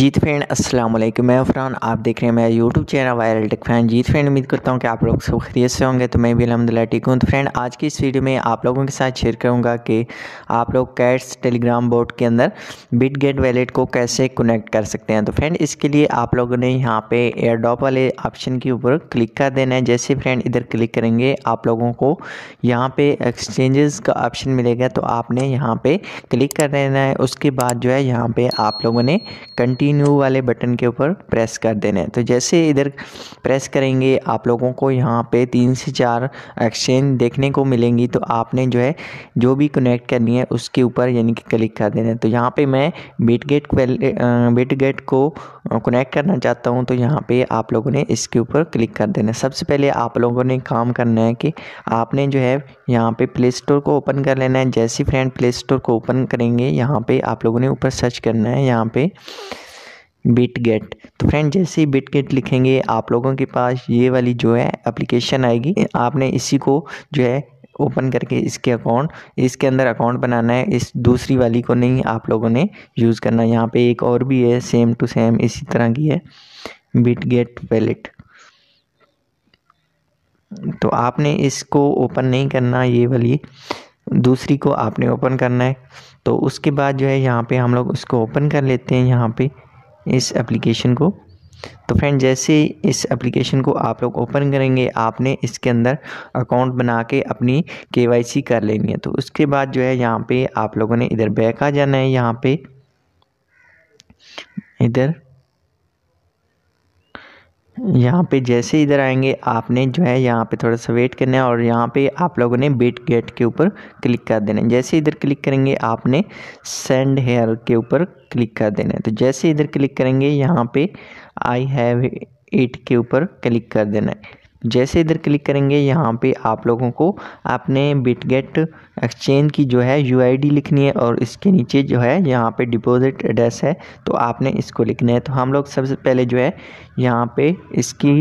जीत friend अस्सलाम वालेकुम मैं उफरान आप देख रहे हैं मेरा YouTube channel viral tech fan जीत फ्रेंड उम्मीद करता हूँ कि आप लोग सब खरीद से होंगे तो मैं भी अलहमदिल्ला ठीक हूँ तो फ्रेंड आज की इस वीडियो में आप लोगों के साथ शेयर करूँगा कि आप लोग कैट्स टेलीग्राम बोर्ड के अंदर बिट गेट वैलेट को कैसे कनेक्ट कर सकते हैं तो फ्रेंड इसके लिए आप लोगों ने यहाँ पे एयरडॉप वाले ऑप्शन के ऊपर क्लिक कर देना है जैसे फ्रेंड इधर क्लिक करेंगे आप लोगों को यहाँ पर एक्सचेंजेस का ऑप्शन मिलेगा तो आपने यहाँ पर क्लिक कर देना है उसके बाद जो है यहाँ पर आप लोगों ने कंटिन्यू थ्री वाले बटन के ऊपर प्रेस कर देना है तो जैसे इधर प्रेस करेंगे आप लोगों को यहाँ पे तीन से चार एक्सचेंज देखने को मिलेंगी तो आपने जो है जो भी कनेक्ट करनी है उसके ऊपर यानी कि क्लिक कर देना है तो यहाँ पे मैं बिट गेट बिट गेट को कनेक्ट करना चाहता हूँ तो यहाँ पे आप लोगों ने इसके ऊपर क्लिक कर देना है सबसे पहले आप लोगों ने काम करना है कि आपने जो है यहाँ पे प्ले स्टोर को ओपन कर लेना है जैसी फ्रेंड प्ले स्टोर को ओपन करेंगे यहाँ पे आप लोगों ने ऊपर सर्च करना है यहाँ पे बिट गेट तो फ्रेंड जैसे ही बिट गेट लिखेंगे आप लोगों के पास ये वाली जो है एप्लीकेशन आएगी आपने इसी को जो है ओपन करके इसके अकाउंट इसके अंदर अकाउंट बनाना है इस दूसरी वाली को नहीं आप लोगों ने यूज़ करना है यहाँ पर एक और भी है सेम टू सेम इसी तरह की है बिट गेट वैलेट तो आपने इसको ओपन नहीं करना ये वाली दूसरी को आपने ओपन करना है तो उसके बाद जो है यहाँ पे हम लोग उसको ओपन कर लेते हैं यहाँ पे इस एप्लीकेशन को तो फ्रेंड जैसे इस एप्लीकेशन को आप लोग ओपन करेंगे आपने इसके अंदर अकाउंट बना के अपनी केवाईसी कर लेनी है तो उसके बाद जो है यहाँ पे आप लोगों ने इधर बैक आ जाना है यहाँ पे इधर यहाँ पे जैसे इधर आएंगे आपने जो है यहाँ पे थोड़ा सा वेट करना है और यहाँ पे आप लोगों ने बेट गेट के ऊपर क्लिक कर देना है जैसे इधर क्लिक करेंगे आपने सेंड हेयर के ऊपर क्लिक कर देना है तो जैसे इधर क्लिक करेंगे यहाँ पे आई हैव इट के ऊपर क्लिक कर देना है जैसे इधर क्लिक करेंगे यहाँ पे आप लोगों को आपने बिटगेट एक्सचेंज की जो है यू लिखनी है और इसके नीचे जो है यहाँ पे डिपॉजिट एड्रेस है तो आपने इसको लिखना है तो हम लोग सबसे पहले जो है यहाँ पे इसकी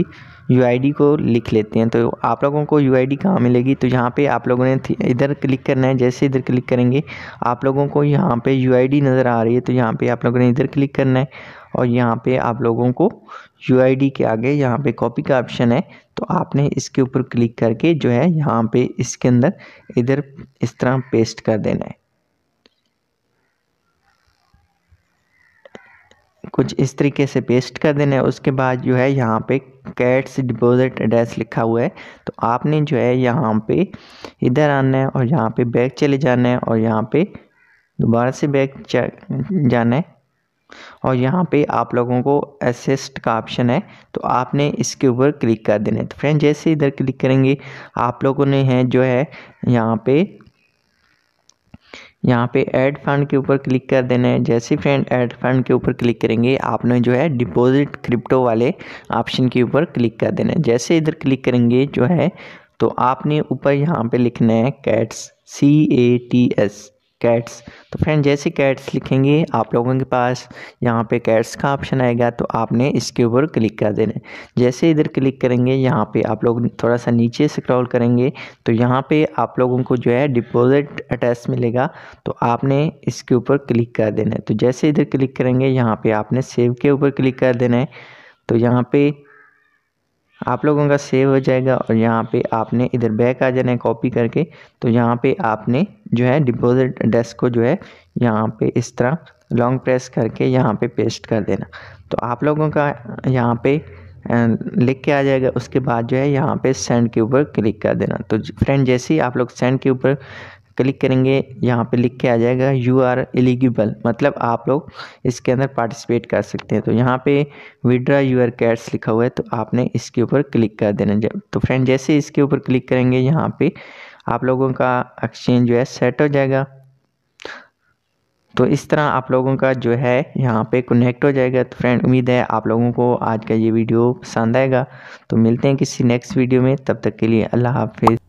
यू को लिख लेते हैं तो आप लोगों को यू आई डी कहाँ मिलेगी तो यहाँ पे आप लोगों ने इधर क्लिक करना है जैसे इधर क्लिक करेंगे आप लोगों को यहाँ पे यू नज़र आ रही है तो यहाँ पे आप लोगों ने इधर क्लिक करना है और यहाँ पे आप लोगों को यू के आगे यहाँ पे कॉपी का ऑप्शन है तो आपने इसके ऊपर क्लिक करके जो है यहाँ पे इसके अंदर इधर इस तरह पेस्ट कर देना है कुछ इस तरीके से पेस्ट कर देना है उसके बाद जो है यहाँ पे कैट्स डिपॉजिट एड्रेस लिखा हुआ है तो आपने जो है यहाँ पे इधर आना है और यहाँ पे बैग चले जाना है और यहाँ पे दोबारा से बैग जाना है और यहाँ पे आप लोगों को असिस्ट का ऑप्शन है तो आपने इसके ऊपर क्लिक कर देना है तो फ्रेंड जैसे इधर क्लिक करेंगे आप लोगों ने है जो है यहाँ पे यहाँ पे ऐड फंड के ऊपर क्लिक कर देना है जैसे फ्रेंड ऐड फंड के ऊपर क्लिक करेंगे आपने जो है डिपॉजिट क्रिप्टो वाले ऑप्शन के ऊपर क्लिक कर देना है जैसे इधर क्लिक करेंगे जो है तो आपने ऊपर यहाँ पे लिखना है cats C A T S cats तो फ्रेंड जैसे कैट्स लिखेंगे आप लोगों के पास यहाँ पे कैट्स का ऑप्शन आएगा तो आपने इसके ऊपर क्लिक कर देना है जैसे इधर क्लिक करेंगे यहाँ पे आप लोग थोड़ा सा नीचे स्क्रॉल करेंगे तो यहाँ पे आप लोगों को जो है डिपॉजिट अटैच मिलेगा तो आपने इसके ऊपर क्लिक कर देना है तो जैसे इधर क्लिक करेंगे यहाँ पर आपने सेव के ऊपर क्लिक कर देना है तो यहाँ पर आप लोगों का सेव हो जाएगा और यहाँ पे आपने इधर बैक आ जाना है कॉपी करके तो यहाँ पे आपने जो है डिपॉजिट डेस्क को जो है यहाँ पे इस तरह लॉन्ग प्रेस करके यहाँ पे पेस्ट कर देना तो आप लोगों का यहाँ पे लिख के आ जाएगा उसके बाद जो है यहाँ पे सेंड के ऊपर क्लिक कर देना तो फ्रेंड जैसे ही आप लोग सेंड के ऊपर क्लिक करेंगे यहाँ पे लिख के आ जाएगा यू आर एलिजिबल मतलब आप लोग इसके अंदर पार्टिसिपेट कर सकते हैं तो यहाँ पे विड्रा यू आर कैट्स लिखा हुआ है तो आपने इसके ऊपर क्लिक कर देना तो फ्रेंड जैसे इसके ऊपर क्लिक करेंगे यहाँ पे आप लोगों का एक्सचेंज जो है सेट हो जाएगा तो इस तरह आप लोगों का जो है यहाँ पे कनेक्ट हो जाएगा तो फ्रेंड उम्मीद है आप लोगों को आज का ये वीडियो पसंद आएगा तो मिलते हैं किसी नेक्स्ट वीडियो में तब तक के लिए अल्लाह हाफिज़